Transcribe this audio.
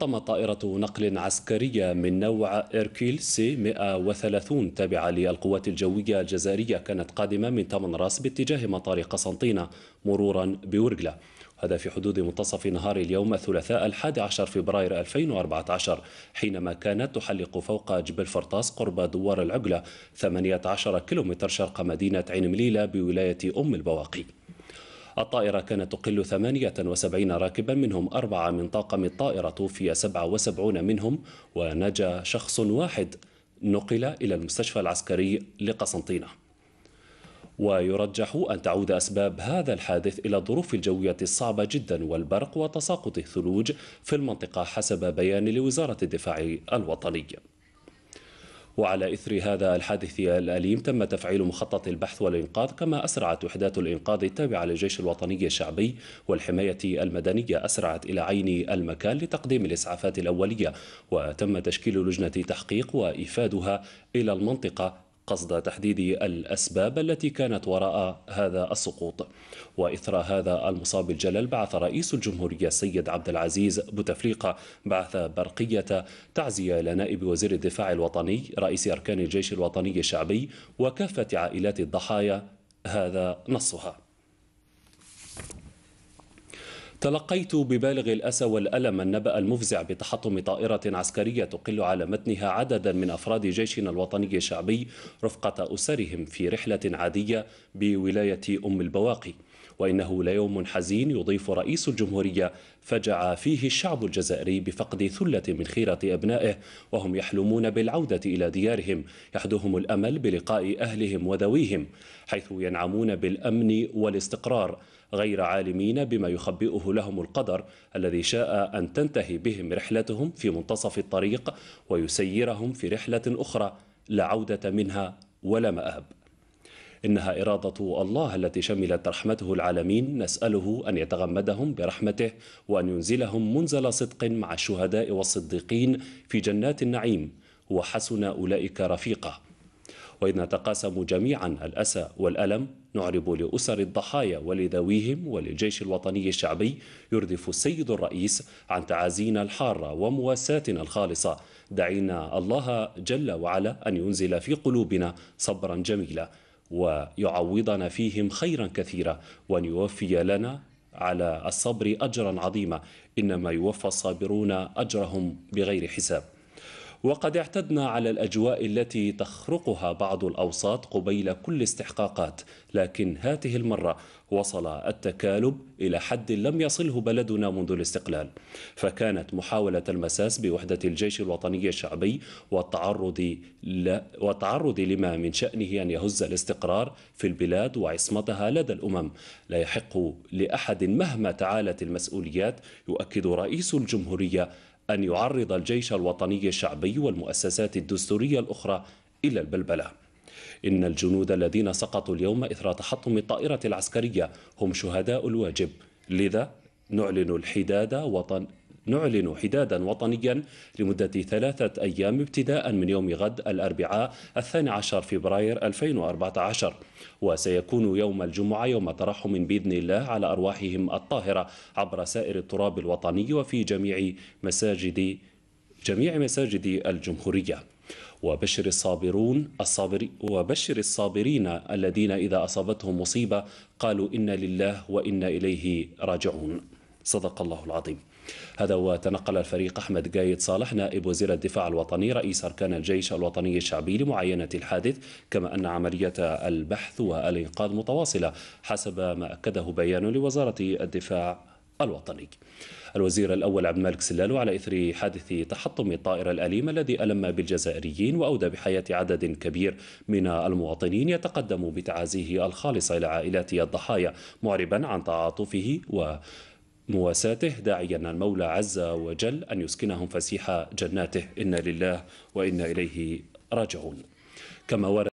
تحطم طائرة نقل عسكرية من نوع إركيل سي 130 تابعة للقوات الجوية الجزائرية كانت قادمة من تمن راس باتجاه مطار قسنطينة مرورا بورقلة هذا في حدود منتصف نهار اليوم الثلاثاء الحادي عشر فبراير 2014 حينما كانت تحلق فوق جبل فرطاس قرب دوار العقلة 18 كيلومتر شرق مدينة عين مليلة بولاية أم البواقي الطائرة كانت تقل 78 راكبا منهم أربعة من طاقم الطائرة توفي 77 منهم ونجا شخص واحد نقل إلى المستشفى العسكري لقسنطينة ويرجح أن تعود أسباب هذا الحادث إلى الظروف الجوية الصعبة جدا والبرق وتساقط الثلوج في المنطقة حسب بيان لوزارة الدفاع الوطني وعلى إثر هذا الحادث الأليم تم تفعيل مخطط البحث والإنقاذ كما أسرعت وحدات الإنقاذ التابعة للجيش الوطني الشعبي والحماية المدنية أسرعت إلى عين المكان لتقديم الإسعافات الأولية وتم تشكيل لجنة تحقيق وإيفادها إلى المنطقة قصد تحديد الأسباب التي كانت وراء هذا السقوط وإثر هذا المصاب الجلل بعث رئيس الجمهورية السيد عبد العزيز بوتفليقة بعث برقية تعزية إلى نائب وزير الدفاع الوطني رئيس أركان الجيش الوطني الشعبي وكافة عائلات الضحايا هذا نصها تلقيت ببالغ الأسى والألم النبأ المفزع بتحطم طائرة عسكرية تقل على متنها عددا من أفراد جيشنا الوطني الشعبي رفقة أسرهم في رحلة عادية بولاية أم البواقي وإنه ليوم حزين يضيف رئيس الجمهورية فجع فيه الشعب الجزائري بفقد ثلة من خيرة أبنائه وهم يحلمون بالعودة إلى ديارهم يحدهم الأمل بلقاء أهلهم وذويهم حيث ينعمون بالأمن والاستقرار غير عالمين بما يخبئه لهم القدر الذي شاء أن تنتهي بهم رحلتهم في منتصف الطريق ويسيرهم في رحلة أخرى لا عودة منها ولا مآب إنها إرادة الله التي شملت رحمته العالمين نسأله أن يتغمدهم برحمته وأن ينزلهم منزل صدق مع الشهداء والصديقين في جنات النعيم وحسن أولئك رفيقاً وإذ نتقاسم جميعا الأسى والألم نعرب لأسر الضحايا ولذويهم وللجيش الوطني الشعبي يردف السيد الرئيس عن تعازينا الحارة ومواساتنا الخالصة دعينا الله جل وعلا أن ينزل في قلوبنا صبرا جميلا ويعوضنا فيهم خيرا كثيرا وأن يوفي لنا على الصبر أجرا عظيما إنما يوفى الصابرون أجرهم بغير حساب وقد اعتدنا على الأجواء التي تخرقها بعض الأوساط قبيل كل استحقاقات لكن هذه المرة وصل التكالب إلى حد لم يصله بلدنا منذ الاستقلال فكانت محاولة المساس بوحدة الجيش الوطني الشعبي والتعرض, ل... والتعرض لما من شأنه أن يهز الاستقرار في البلاد وعصمتها لدى الأمم لا يحق لأحد مهما تعالت المسؤوليات يؤكد رئيس الجمهورية أن يعرض الجيش الوطني الشعبي والمؤسسات الدستورية الأخرى إلى البلبلة إن الجنود الذين سقطوا اليوم إثر تحطم الطائرة العسكرية هم شهداء الواجب لذا نعلن الحداد وطن نعلن حدادا وطنيا لمدة ثلاثة أيام ابتداء من يوم غد الأربعاء الثاني عشر فبراير 2014 وسيكون يوم الجمعة يوم ترحم بإذن الله على أرواحهم الطاهرة عبر سائر التراب الوطني وفي جميع مساجد جميع مساجد الجمهورية وبشر الصابرون الصابر وبشر الصابرين الذين إذا أصابتهم مصيبة قالوا إنا لله وإنا إليه راجعون صدق الله العظيم هذا وتنقل الفريق أحمد قايد صالح نائب وزير الدفاع الوطني رئيس أركان الجيش الوطني الشعبي لمعاينة الحادث كما أن عملية البحث والإنقاذ متواصلة حسب ما أكده بيان لوزارة الدفاع الوطني الوزير الأول عبد الملك سلالو على إثر حادث تحطم الطائرة الأليم الذي ألم بالجزائريين وأودى بحياة عدد كبير من المواطنين يتقدم بتعازيه الخالصة إلى عائلات الضحايا معربا عن تعاطفه و مواساته داعيا المولى عز وجل أن يسكنهم فسيح جناته إنا لله وإنا إليه راجعون كما ورد